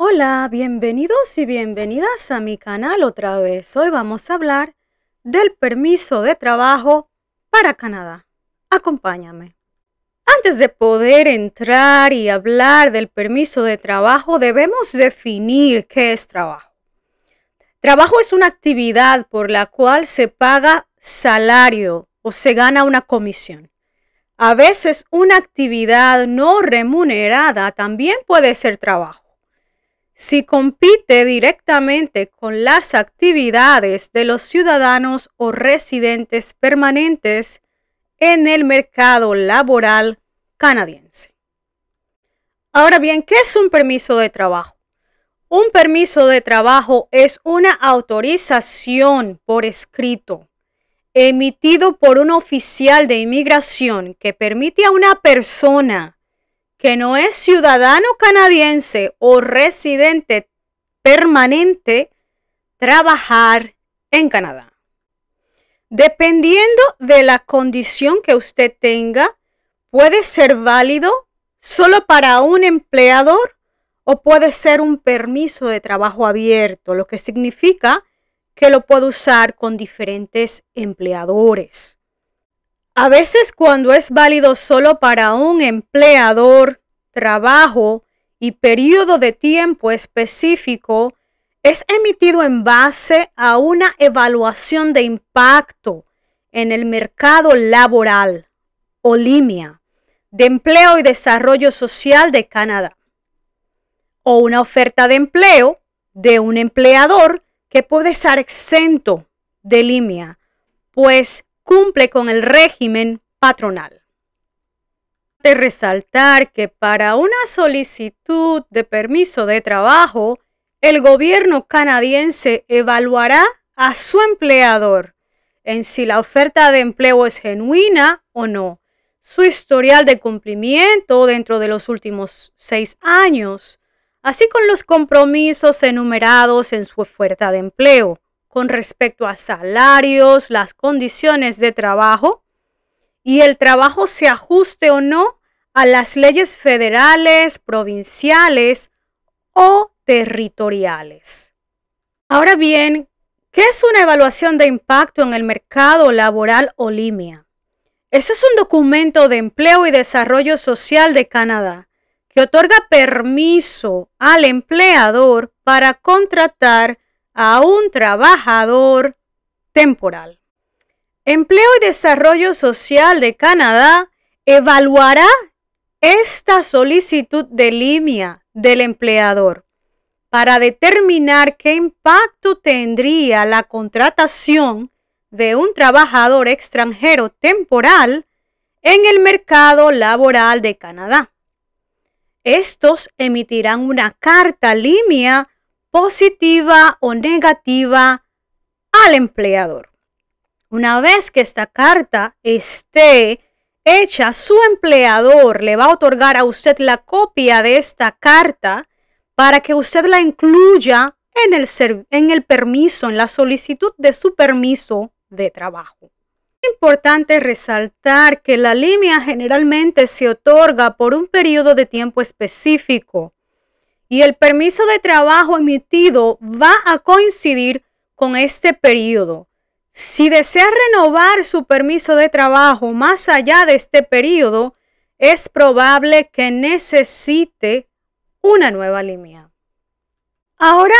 Hola, bienvenidos y bienvenidas a mi canal otra vez. Hoy vamos a hablar del permiso de trabajo para Canadá. Acompáñame. Antes de poder entrar y hablar del permiso de trabajo, debemos definir qué es trabajo. Trabajo es una actividad por la cual se paga salario o se gana una comisión. A veces una actividad no remunerada también puede ser trabajo si compite directamente con las actividades de los ciudadanos o residentes permanentes en el mercado laboral canadiense. Ahora bien, ¿qué es un permiso de trabajo? Un permiso de trabajo es una autorización por escrito emitido por un oficial de inmigración que permite a una persona que no es ciudadano canadiense o residente permanente trabajar en Canadá. Dependiendo de la condición que usted tenga, puede ser válido solo para un empleador o puede ser un permiso de trabajo abierto, lo que significa que lo puede usar con diferentes empleadores. A veces cuando es válido solo para un empleador, trabajo y periodo de tiempo específico, es emitido en base a una evaluación de impacto en el mercado laboral o línea de empleo y desarrollo social de Canadá o una oferta de empleo de un empleador que puede estar exento de línea, pues cumple con el régimen patronal. De resaltar que para una solicitud de permiso de trabajo, el gobierno canadiense evaluará a su empleador en si la oferta de empleo es genuina o no, su historial de cumplimiento dentro de los últimos seis años, así con los compromisos enumerados en su oferta de empleo con respecto a salarios, las condiciones de trabajo y el trabajo se ajuste o no a las leyes federales, provinciales o territoriales. Ahora bien, ¿qué es una evaluación de impacto en el mercado laboral o LIMIA? Eso es un documento de empleo y desarrollo social de Canadá que otorga permiso al empleador para contratar a un trabajador temporal. Empleo y Desarrollo Social de Canadá evaluará esta solicitud de línea del empleador para determinar qué impacto tendría la contratación de un trabajador extranjero temporal en el mercado laboral de Canadá. Estos emitirán una carta línea positiva o negativa al empleador. Una vez que esta carta esté hecha, su empleador le va a otorgar a usted la copia de esta carta para que usted la incluya en el, permiso, en la solicitud de su permiso de trabajo. Es importante resaltar que la línea generalmente se otorga por un periodo de tiempo específico y el permiso de trabajo emitido va a coincidir con este periodo. Si desea renovar su permiso de trabajo más allá de este periodo, es probable que necesite una nueva línea. Ahora,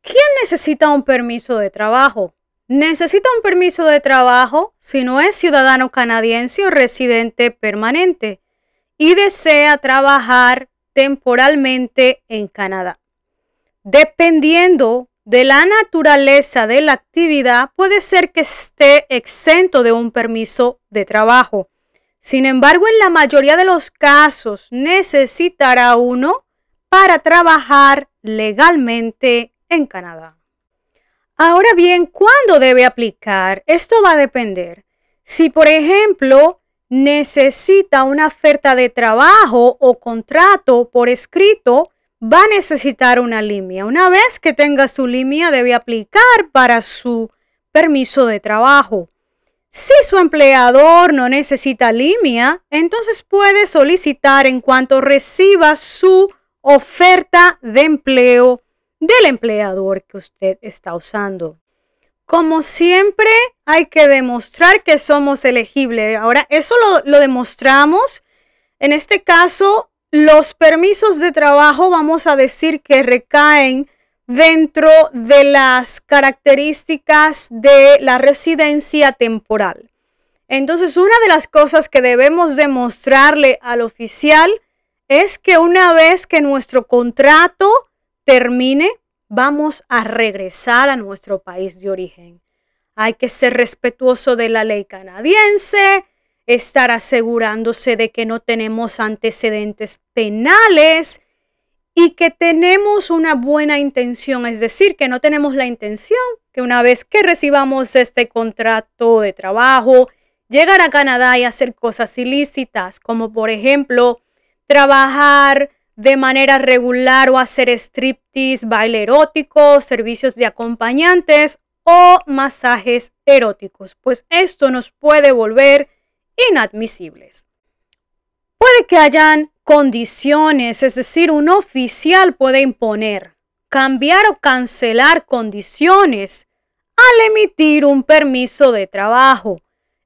¿quién necesita un permiso de trabajo? Necesita un permiso de trabajo si no es ciudadano canadiense o residente permanente y desea trabajar temporalmente en Canadá. Dependiendo de la naturaleza de la actividad, puede ser que esté exento de un permiso de trabajo. Sin embargo, en la mayoría de los casos necesitará uno para trabajar legalmente en Canadá. Ahora bien, ¿cuándo debe aplicar? Esto va a depender. Si, por ejemplo, necesita una oferta de trabajo o contrato por escrito, va a necesitar una línea. Una vez que tenga su línea, debe aplicar para su permiso de trabajo. Si su empleador no necesita línea, entonces puede solicitar en cuanto reciba su oferta de empleo del empleador que usted está usando. Como siempre, hay que demostrar que somos elegibles. Ahora, eso lo, demostramos. En este caso, los permisos de trabajo vamos a decir que recaen dentro de las características de la residencia temporal. Entonces, una de las cosas que debemos demostrarle al oficial es que una vez que nuestro contrato termine, vamos a regresar a nuestro país de origen. Hay que ser respetuoso de la ley canadiense, estar asegurándose de que no tenemos antecedentes penales y que tenemos una buena intención, es decir, que no tenemos la intención que una vez que recibamos este contrato de trabajo, llegar a Canadá y hacer cosas ilícitas, como por ejemplo trabajar de manera regular o hacer striptease, baile erótico, servicios de acompañantes o masajes eróticos, pues esto nos puede volver inadmisibles. Puede que hayan condiciones, es decir, un oficial puede imponer, cambiar o cancelar condiciones al emitir un permiso de trabajo.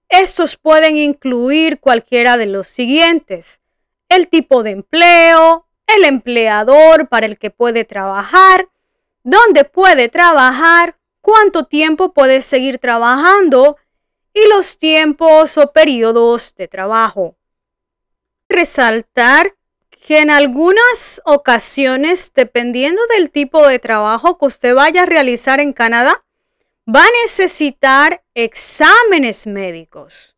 Estos pueden incluir cualquiera de los siguientes. El tipo de empleo, el empleador para el que puede trabajar, dónde puede trabajar, cuánto tiempo puede seguir trabajando y los tiempos o periodos de trabajo. Resaltar que en algunas ocasiones, dependiendo del tipo de trabajo que usted vaya a realizar en Canadá, va a necesitar exámenes médicos.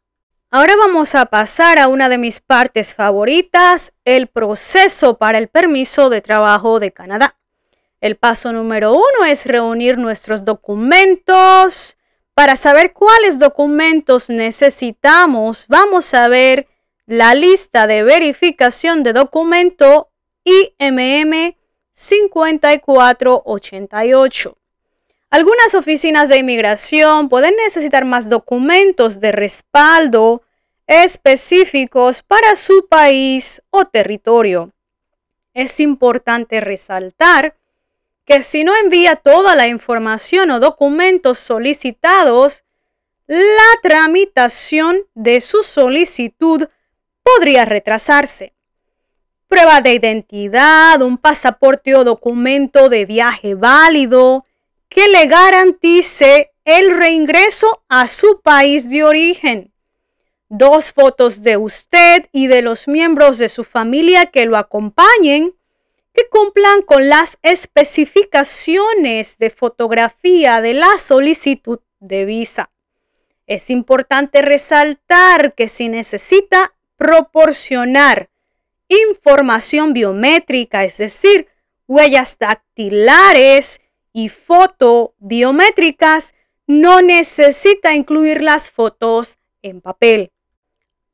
Ahora vamos a pasar a una de mis partes favoritas, el proceso para el permiso de trabajo de Canadá. El paso número uno es reunir nuestros documentos. Para saber cuáles documentos necesitamos, vamos a ver la lista de verificación de documento IMM 5488. Algunas oficinas de inmigración pueden necesitar más documentos de respaldo específicos para su país o territorio. Es importante resaltar que si no envía toda la información o documentos solicitados, la tramitación de su solicitud podría retrasarse. Prueba de identidad, un pasaporte o documento de viaje válido, que le garantice el reingreso a su país de origen. Dos fotos de usted y de los miembros de su familia que lo acompañen que cumplan con las especificaciones de fotografía de la solicitud de visa. Es importante resaltar que si necesita proporcionar información biométrica, es decir, huellas dactilares y foto biométricas, no necesita incluir las fotos en papel.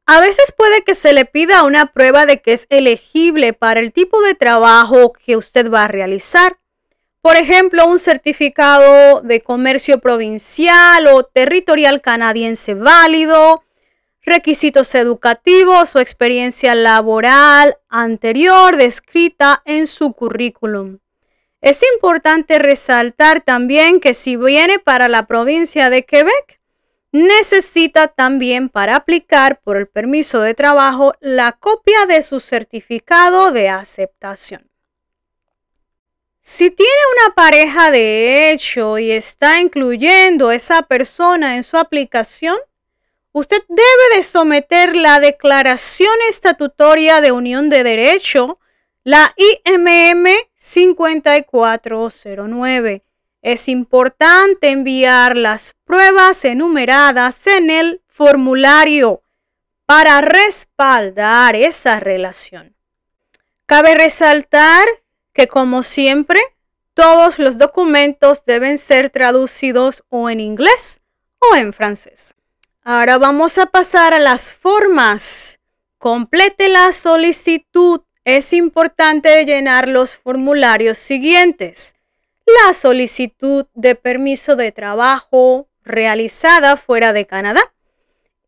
A veces puede que se le pida una prueba de que es elegible para el tipo de trabajo que usted va a realizar. Por ejemplo, un certificado de comercio provincial o territorial canadiense válido, requisitos educativos o experiencia laboral anterior descrita en su currículum. Es importante resaltar también que si viene para la provincia de Quebec, necesita también para aplicar por el permiso de trabajo la copia de su certificado de aceptación. Si tiene una pareja de hecho y está incluyendo esa persona en su aplicación, usted debe de someter la declaración estatutoria de unión de derecho la IMM 5409. Es importante enviar las pruebas enumeradas en el formulario para respaldar esa relación. Cabe resaltar que como siempre, todos los documentos deben ser traducidos o en inglés o en francés. Ahora vamos a pasar a las formas. Complete la solicitud es importante llenar los formularios siguientes. La solicitud de permiso de trabajo realizada fuera de Canadá,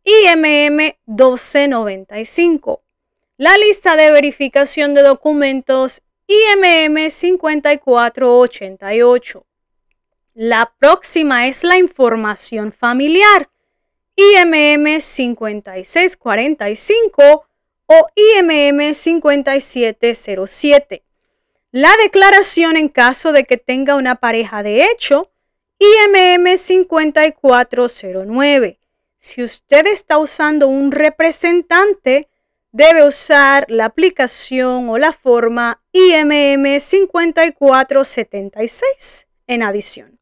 IMM 1295. La lista de verificación de documentos IMM 5488. La próxima es la información familiar, IMM 5645 o IMM 5707. La declaración en caso de que tenga una pareja de hecho, IMM 5409. Si usted está usando un representante, debe usar la aplicación o la forma IMM 5476 en adición.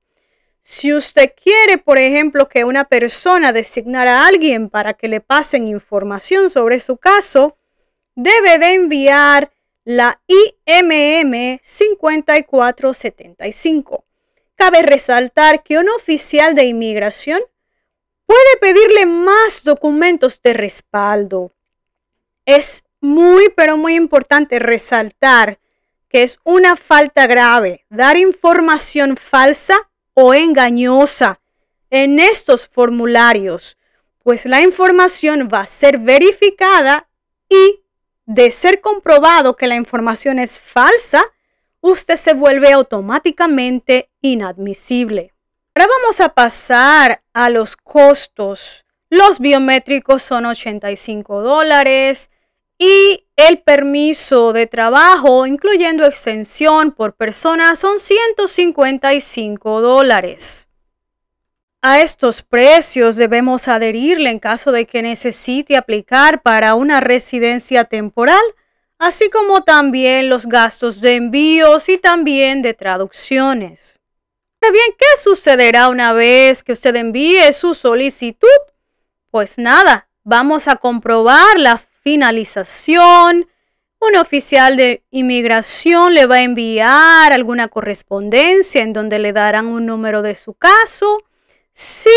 Si usted quiere, por ejemplo, que una persona designara a alguien para que le pasen información sobre su caso, debe de enviar la IMM 5475. Cabe resaltar que un oficial de inmigración puede pedirle más documentos de respaldo. Es muy, pero muy importante resaltar que es una falta grave dar información falsa o engañosa en estos formularios, pues la información va a ser verificada y de ser comprobado que la información es falsa, usted se vuelve automáticamente inadmisible. Ahora vamos a pasar a los costos. Los biométricos son 85 dólares y el permiso de trabajo, incluyendo exención por persona, son 155 dólares. A estos precios debemos adherirle en caso de que necesite aplicar para una residencia temporal, así como también los gastos de envíos y también de traducciones. Pero bien, ¿qué sucederá una vez que usted envíe su solicitud? Pues nada, vamos a comprobar la finalización. Un oficial de inmigración le va a enviar alguna correspondencia en donde le darán un número de su caso si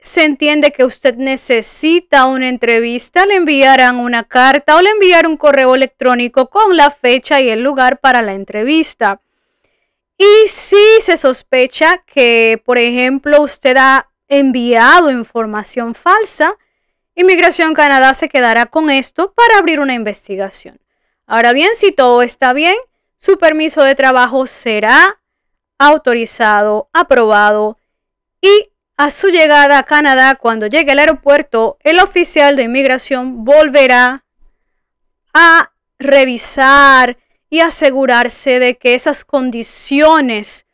se entiende que usted necesita una entrevista, le enviarán una carta o le enviarán un correo electrónico con la fecha y el lugar para la entrevista. Y si se sospecha que, por ejemplo, usted ha enviado información falsa, Inmigración Canadá se quedará con esto para abrir una investigación. Ahora bien, si todo está bien, su permiso de trabajo será autorizado, aprobado y a su llegada a Canadá, cuando llegue al aeropuerto, el oficial de inmigración volverá a revisar y asegurarse de que esas condiciones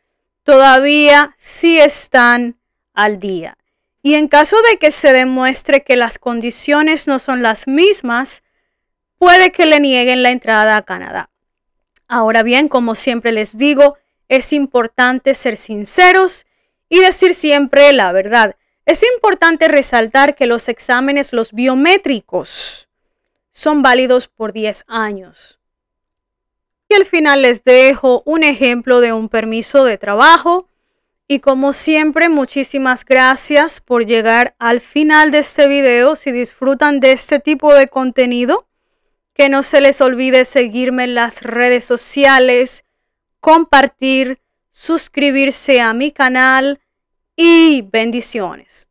todavía sí están al día. Y en caso de que se demuestre que las condiciones no son las mismas, puede que le nieguen la entrada a Canadá. Ahora bien, como siempre les digo, es importante ser sinceros y decir siempre la verdad. Es importante resaltar que los exámenes, los biométricos, son válidos por 10 años. Y al final les dejo un ejemplo de un permiso de trabajo. Y como siempre, muchísimas gracias por llegar al final de este video. Si disfrutan de este tipo de contenido, que no se les olvide seguirme en las redes sociales, compartir, suscribirse a mi canal y bendiciones.